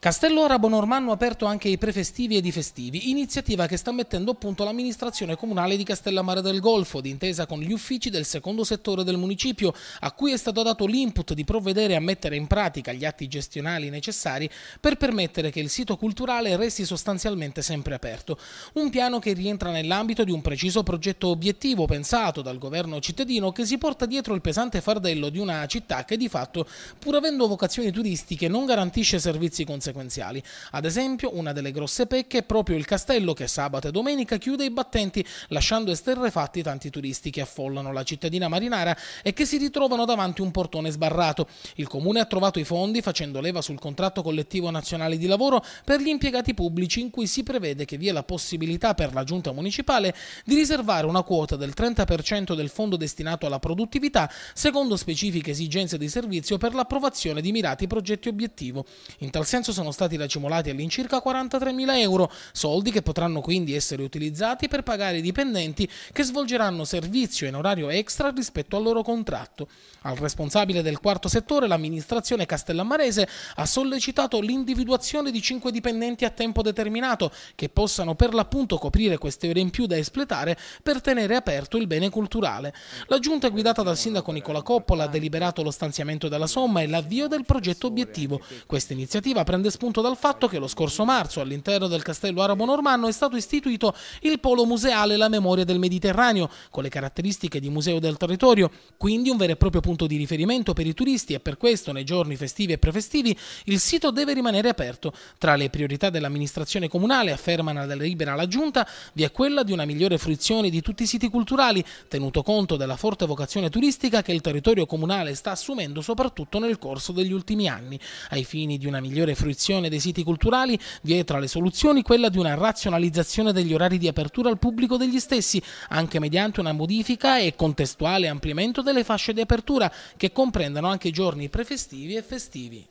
Castello Arabo Normanno ha aperto anche i prefestivi ed i festivi, iniziativa che sta mettendo a punto l'amministrazione comunale di Castellammare del Golfo, d'intesa con gli uffici del secondo settore del municipio, a cui è stato dato l'input di provvedere a mettere in pratica gli atti gestionali necessari per permettere che il sito culturale resti sostanzialmente sempre aperto. Un piano che rientra nell'ambito di un preciso progetto obiettivo pensato dal governo cittadino che si porta dietro il pesante fardello di una città che di fatto, pur avendo vocazioni turistiche, non garantisce servizi consecutivi sequenziali. Ad esempio, una delle grosse pecche è proprio il castello che sabato e domenica chiude i battenti, lasciando esterrefatti tanti turisti che affollano la cittadina marinara e che si ritrovano davanti un portone sbarrato. Il comune ha trovato i fondi facendo leva sul contratto collettivo nazionale di lavoro per gli impiegati pubblici in cui si prevede che vi è la possibilità per la giunta municipale di riservare una quota del 30% del fondo destinato alla produttività secondo specifiche esigenze di servizio per l'approvazione di mirati progetti obiettivo. In tal senso sono stati racimolati all'incirca 43.000 euro, soldi che potranno quindi essere utilizzati per pagare i dipendenti che svolgeranno servizio in orario extra rispetto al loro contratto. Al responsabile del quarto settore, l'amministrazione castellammarese ha sollecitato l'individuazione di 5 dipendenti a tempo determinato che possano per l'appunto coprire queste ore in più da espletare per tenere aperto il bene culturale. La giunta guidata dal sindaco Nicola Coppola ha deliberato lo stanziamento della somma e l'avvio del progetto obiettivo. Questa iniziativa prende prende spunto dal fatto che lo scorso marzo all'interno del castello arabo-normanno è stato istituito il polo museale La Memoria del Mediterraneo, con le caratteristiche di museo del territorio, quindi un vero e proprio punto di riferimento per i turisti e per questo nei giorni festivi e prefestivi il sito deve rimanere aperto. Tra le priorità dell'amministrazione comunale, affermana dalla Libera la Giunta, vi è quella di una migliore fruizione di tutti i siti culturali, tenuto conto della forte vocazione turistica che il territorio comunale sta assumendo soprattutto nel corso degli ultimi anni, ai fini di una migliore fruizione gestione dei siti culturali vi è tra le soluzioni quella di una razionalizzazione degli orari di apertura al pubblico degli stessi, anche mediante una modifica e contestuale ampliamento delle fasce di apertura che comprendano anche giorni prefestivi e festivi.